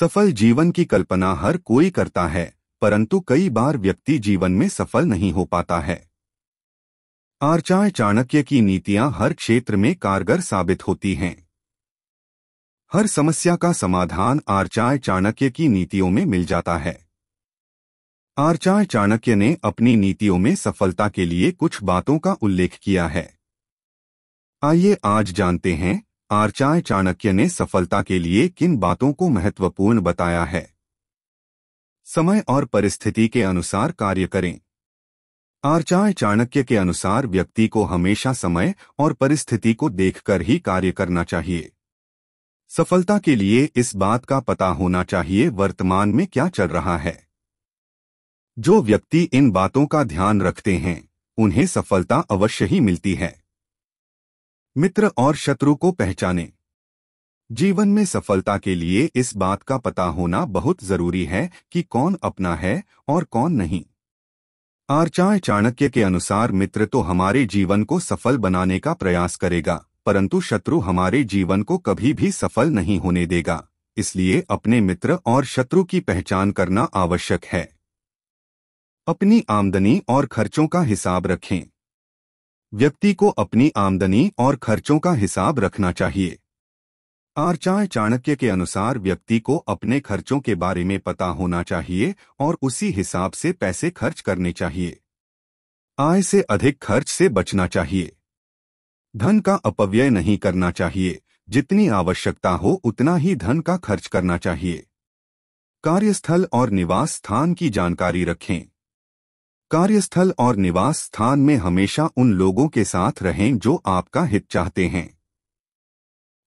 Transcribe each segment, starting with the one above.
सफल जीवन की कल्पना हर कोई करता है परंतु कई बार व्यक्ति जीवन में सफल नहीं हो पाता है आर्चाय चाणक्य की नीतियां हर क्षेत्र में कारगर साबित होती हैं हर समस्या का समाधान आर्चाय चाणक्य की नीतियों में मिल जाता है आर्चाय चाणक्य ने अपनी नीतियों में सफलता के लिए कुछ बातों का उल्लेख किया है आइए आज जानते हैं आर्चाय चाणक्य ने सफलता के लिए किन बातों को महत्वपूर्ण बताया है समय और परिस्थिति के अनुसार कार्य करें आर्चाय चाणक्य के अनुसार व्यक्ति को हमेशा समय और परिस्थिति को देखकर ही कार्य करना चाहिए सफलता के लिए इस बात का पता होना चाहिए वर्तमान में क्या चल रहा है जो व्यक्ति इन बातों का ध्यान रखते हैं उन्हें सफलता अवश्य ही मिलती है मित्र और शत्रु को पहचाने जीवन में सफलता के लिए इस बात का पता होना बहुत जरूरी है कि कौन अपना है और कौन नहीं आर्चाय चाणक्य के अनुसार मित्र तो हमारे जीवन को सफल बनाने का प्रयास करेगा परंतु शत्रु हमारे जीवन को कभी भी सफल नहीं होने देगा इसलिए अपने मित्र और शत्रु की पहचान करना आवश्यक है अपनी आमदनी और खर्चों का हिसाब रखें व्यक्ति को अपनी आमदनी और खर्चों का हिसाब रखना चाहिए आर्चाय चाणक्य के अनुसार व्यक्ति को अपने खर्चों के बारे में पता होना चाहिए और उसी हिसाब से पैसे खर्च करने चाहिए आय से अधिक खर्च से बचना चाहिए धन का अपव्यय नहीं करना चाहिए जितनी आवश्यकता हो उतना ही धन का खर्च करना चाहिए कार्यस्थल और निवास स्थान की जानकारी रखें कार्यस्थल और निवास स्थान में हमेशा उन लोगों के साथ रहें जो आपका हित चाहते हैं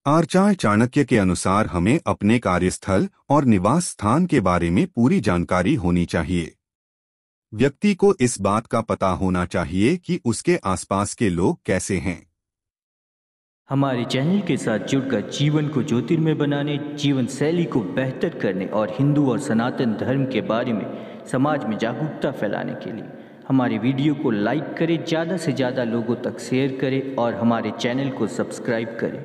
आर्चाय चाणक्य के अनुसार हमें अपने कार्यस्थल और निवास स्थान के बारे में पूरी जानकारी होनी चाहिए व्यक्ति को इस बात का पता होना चाहिए कि उसके आसपास के लोग कैसे हैं हमारे चैनल के साथ जुड़कर जीवन को ज्योतिर्मय बनाने जीवन शैली को बेहतर करने और हिंदू और सनातन धर्म के बारे में समाज में जागरूकता फैलाने के लिए हमारे वीडियो को लाइक करें ज़्यादा से ज़्यादा लोगों तक शेयर करें और हमारे चैनल को सब्सक्राइब करें